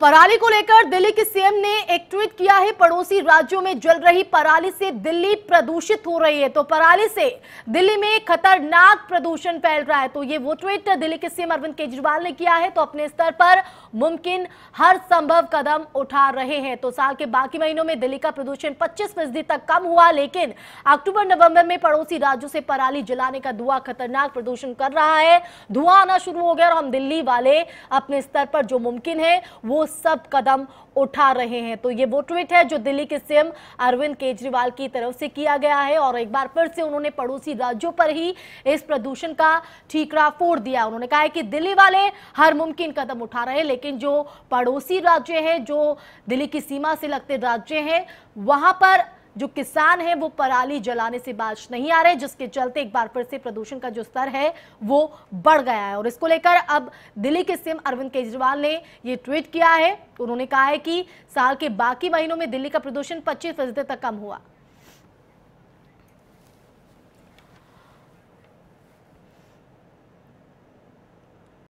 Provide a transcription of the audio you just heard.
पराली को लेकर दिल्ली के सीएम ने एक ट्वीट किया है पड़ोसी राज्यों में जल रही पराली से दिल्ली प्रदूषित हो रही है तो पराली से दिल्ली में खतरनाक प्रदूषण फैल रहा है तो ये वो ट्वीट दिल्ली के सीएम अरविंद केजरीवाल ने किया है तो अपने स्तर पर मुमकिन हर संभव कदम उठा रहे हैं तो साल के बाकी महीनों में दिल्ली का प्रदूषण पच्चीस फीसदी तक कम हुआ लेकिन अक्टूबर नवम्बर में पड़ोसी राज्यों से पराली जलाने का धुआं खतरनाक प्रदूषण कर रहा है धुआं आना शुरू हो गया और हम दिल्ली वाले अपने स्तर पर जो मुमकिन है वो सब कदम उठा रहे हैं तो ये वो ट्वीट है जो दिल्ली के सीएम अरविंद केजरीवाल की तरफ से किया गया है और एक बार फिर से उन्होंने पड़ोसी राज्यों पर ही इस प्रदूषण का ठीकरा फोड़ दिया उन्होंने कहा है कि दिल्ली वाले हर मुमकिन कदम उठा रहे हैं लेकिन जो पड़ोसी राज्य हैं जो दिल्ली की सीमा से लगते राज्य हैं वहां पर जो किसान हैं वो पराली जलाने से बाज नहीं आ रहे जिसके चलते एक बार फिर से प्रदूषण का जो स्तर है वो बढ़ गया है और इसको लेकर अब दिल्ली के सीएम अरविंद केजरीवाल ने ये ट्वीट किया है उन्होंने कहा है कि साल के बाकी महीनों में दिल्ली का प्रदूषण पच्चीस फीसदी तक कम हुआ